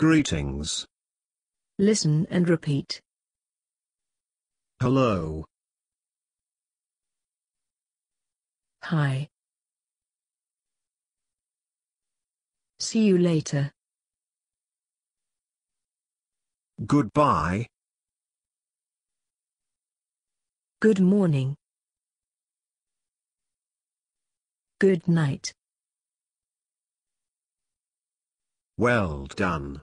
Greetings. Listen and repeat. Hello. Hi. See you later. Goodbye. Good morning. Good night. Well done.